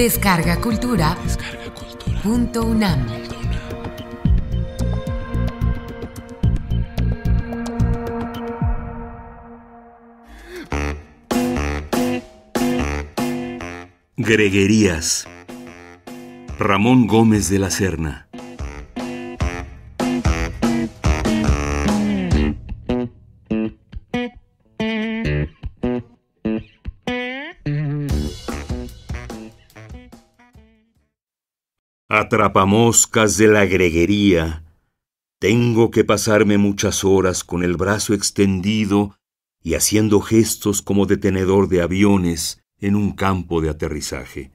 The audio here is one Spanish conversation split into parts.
Descarga Cultura. Descarga UNAM. Greguerías. Ramón Gómez de la Serna. Atrapamoscas de la greguería, tengo que pasarme muchas horas con el brazo extendido y haciendo gestos como detenedor de aviones en un campo de aterrizaje.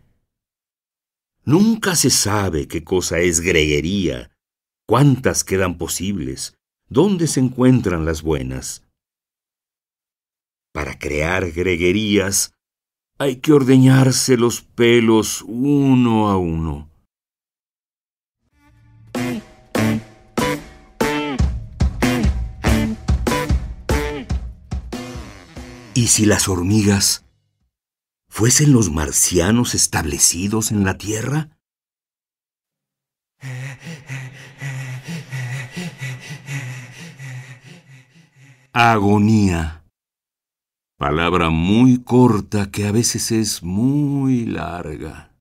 Nunca se sabe qué cosa es greguería, cuántas quedan posibles, dónde se encuentran las buenas. Para crear greguerías hay que ordeñarse los pelos uno a uno. ¿Y si las hormigas fuesen los marcianos establecidos en la Tierra? Agonía. Palabra muy corta que a veces es muy larga.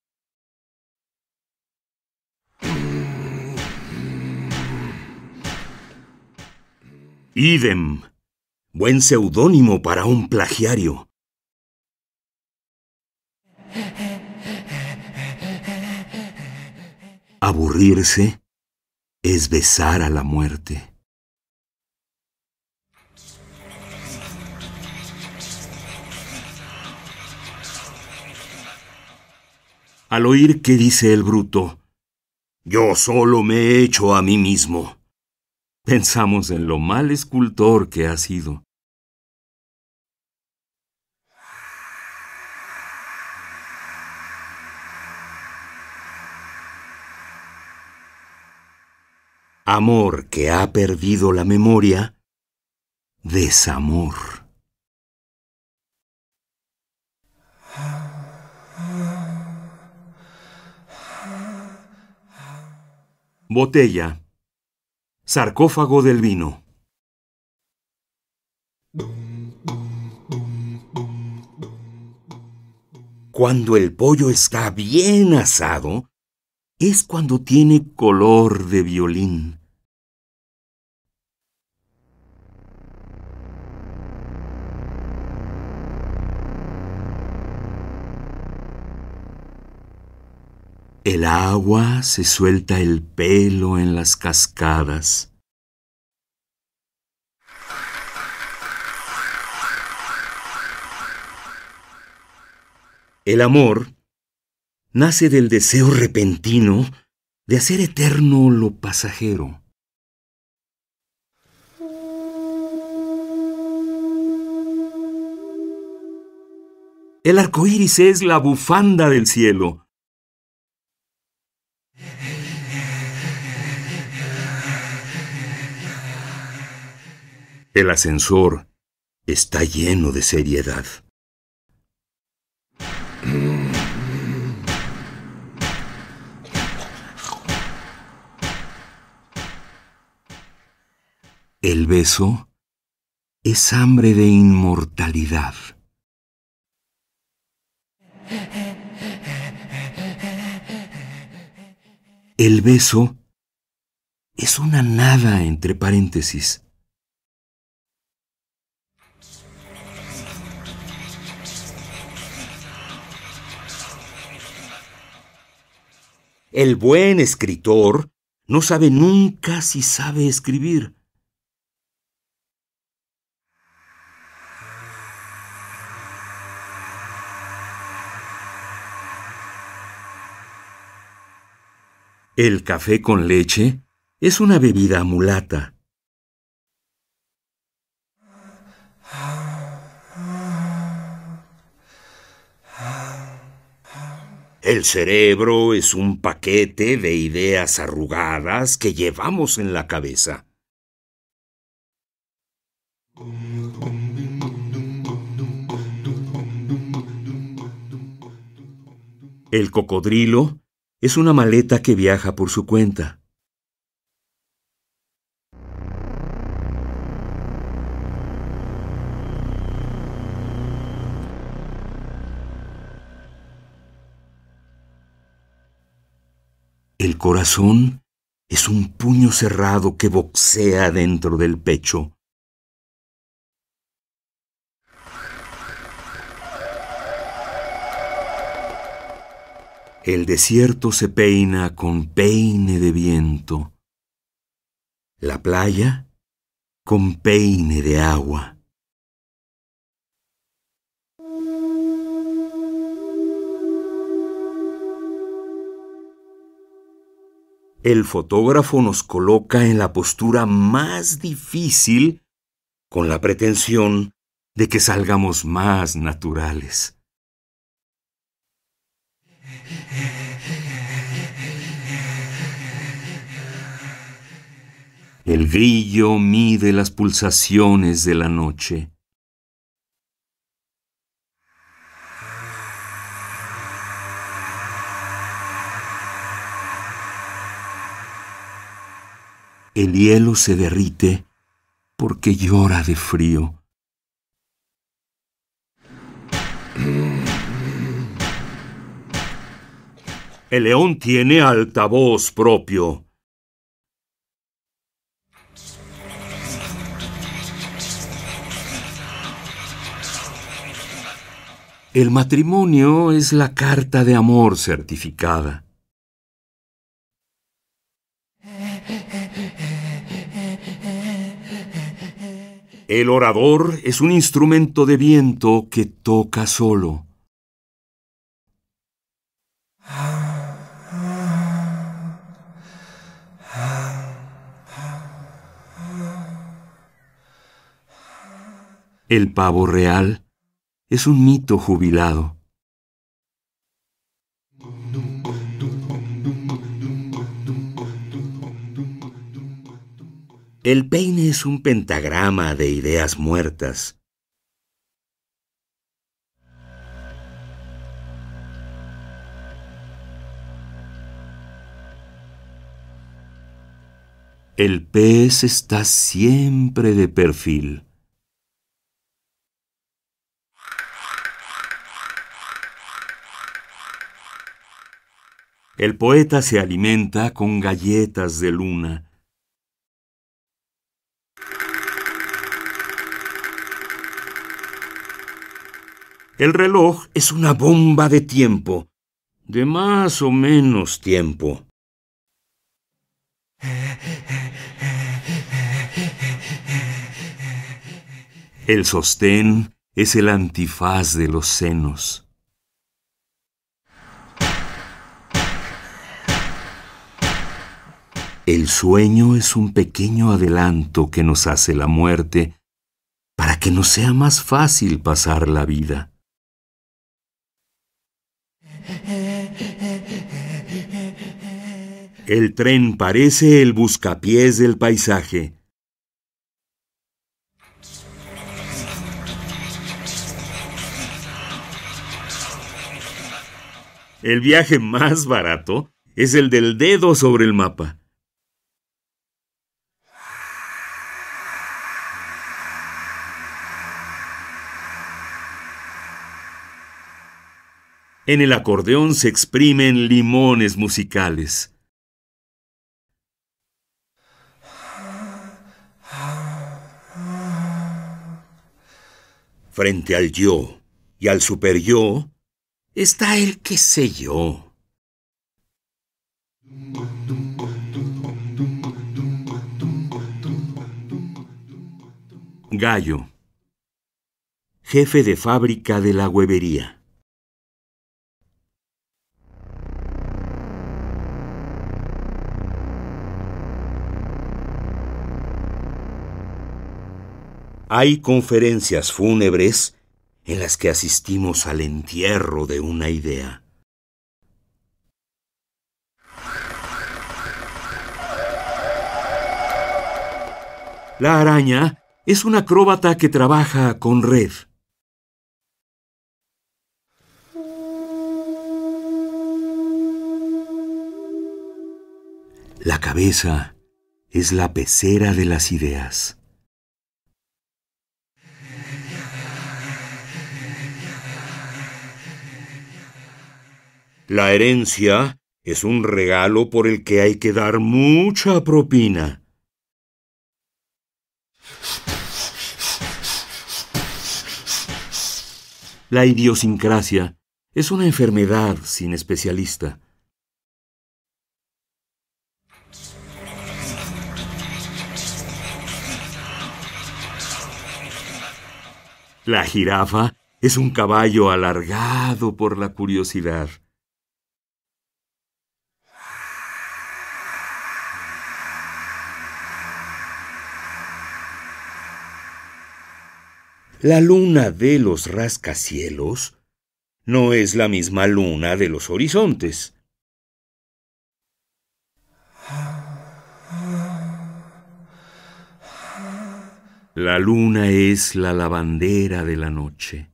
Idem. Buen seudónimo para un plagiario. Aburrirse es besar a la muerte. Al oír qué dice el bruto, yo solo me he hecho a mí mismo. Pensamos en lo mal escultor que ha sido. Amor que ha perdido la memoria, desamor. Botella. Sarcófago del vino. Cuando el pollo está bien asado, es cuando tiene color de violín. El agua se suelta el pelo en las cascadas. El amor nace del deseo repentino de hacer eterno lo pasajero. El arcoíris es la bufanda del cielo. El ascensor está lleno de seriedad. El beso es hambre de inmortalidad. El beso es una nada entre paréntesis. El buen escritor no sabe nunca si sabe escribir. El café con leche es una bebida mulata. El cerebro es un paquete de ideas arrugadas que llevamos en la cabeza. El cocodrilo es una maleta que viaja por su cuenta. El corazón es un puño cerrado que boxea dentro del pecho. El desierto se peina con peine de viento. La playa con peine de agua. el fotógrafo nos coloca en la postura más difícil con la pretensión de que salgamos más naturales. El grillo mide las pulsaciones de la noche. El hielo se derrite porque llora de frío. El león tiene altavoz propio. El matrimonio es la carta de amor certificada. El orador es un instrumento de viento que toca solo. El pavo real es un mito jubilado. El peine es un pentagrama de ideas muertas. El pez está siempre de perfil. El poeta se alimenta con galletas de luna. El reloj es una bomba de tiempo, de más o menos tiempo. El sostén es el antifaz de los senos. El sueño es un pequeño adelanto que nos hace la muerte para que nos sea más fácil pasar la vida. El tren parece el buscapiés del paisaje. El viaje más barato es el del dedo sobre el mapa. En el acordeón se exprimen limones musicales. Frente al yo y al yo, está el que sé yo. Gallo, jefe de fábrica de la huevería. Hay conferencias fúnebres en las que asistimos al entierro de una idea. La araña es un acróbata que trabaja con red. La cabeza es la pecera de las ideas. La herencia es un regalo por el que hay que dar mucha propina. La idiosincrasia es una enfermedad sin especialista. La jirafa es un caballo alargado por la curiosidad. La luna de los rascacielos no es la misma luna de los horizontes. La luna es la lavandera de la noche.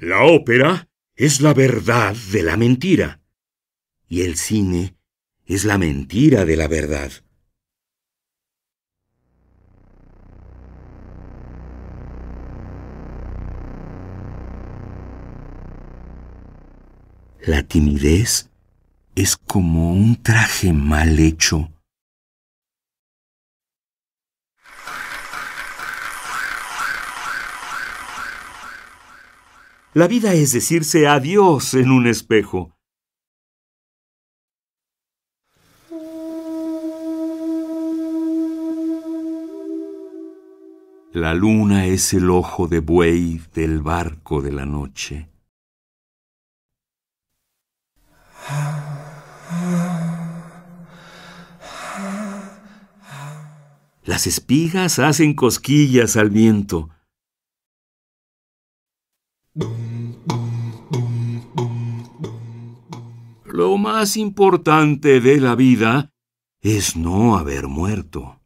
La ópera es la verdad de la mentira y el cine es la mentira de la verdad. La timidez es como un traje mal hecho. La vida es decirse adiós en un espejo. La luna es el ojo de buey del barco de la noche. Las espigas hacen cosquillas al viento. Lo más importante de la vida es no haber muerto.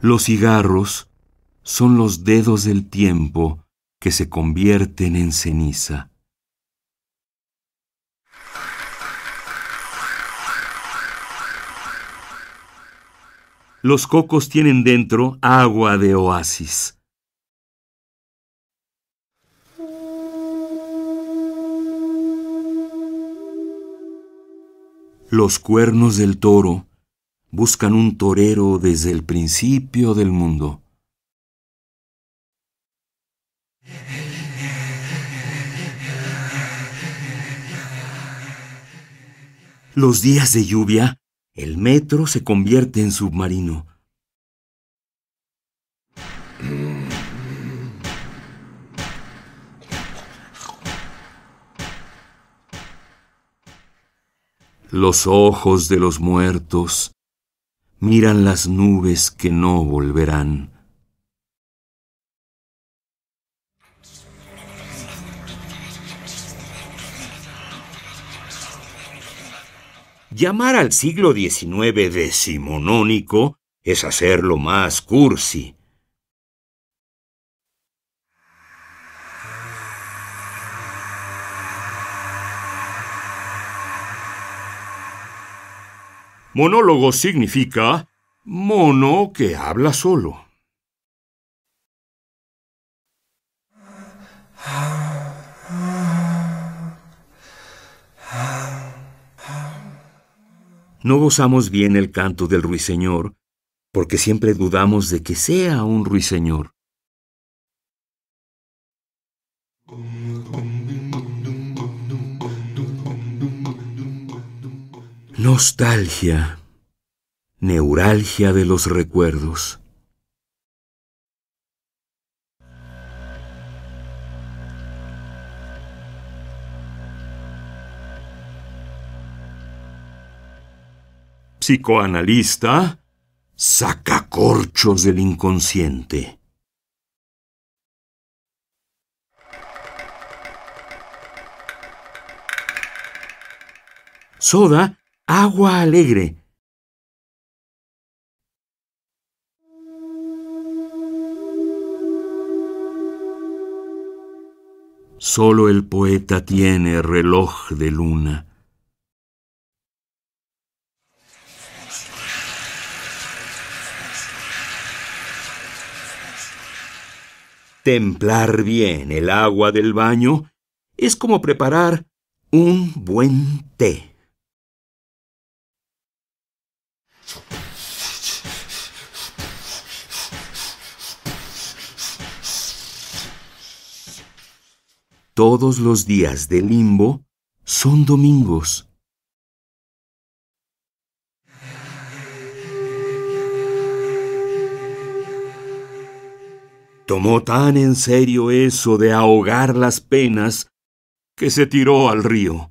Los cigarros son los dedos del tiempo que se convierten en ceniza. Los cocos tienen dentro agua de oasis. Los cuernos del toro buscan un torero desde el principio del mundo. Los días de lluvia, el metro se convierte en submarino. Los ojos de los muertos miran las nubes que no volverán. Llamar al siglo XIX decimonónico es hacerlo más cursi. Monólogo significa mono que habla solo. No gozamos bien el canto del ruiseñor porque siempre dudamos de que sea un ruiseñor. Nostalgia. Neuralgia de los recuerdos. Psicoanalista. Saca corchos del inconsciente. Soda Agua alegre. Solo el poeta tiene reloj de luna. Templar bien el agua del baño es como preparar un buen té. Todos los días de limbo son domingos. Tomó tan en serio eso de ahogar las penas que se tiró al río.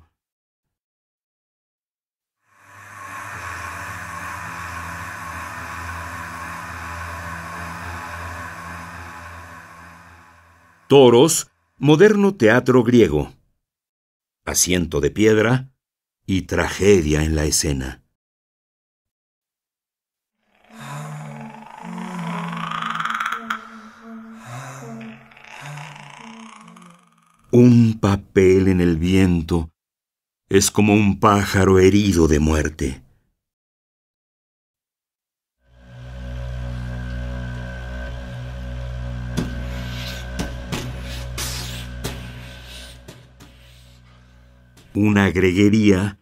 Toros Moderno teatro griego. Asiento de piedra y tragedia en la escena. Un papel en el viento es como un pájaro herido de muerte. Una greguería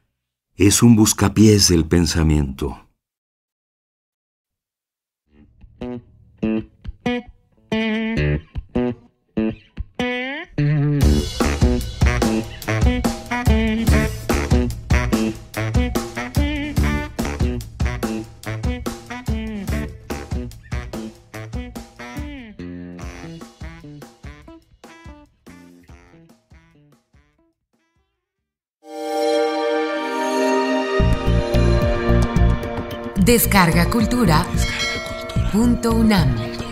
es un buscapiés del pensamiento. Descarga Cultura. Punto UNAM.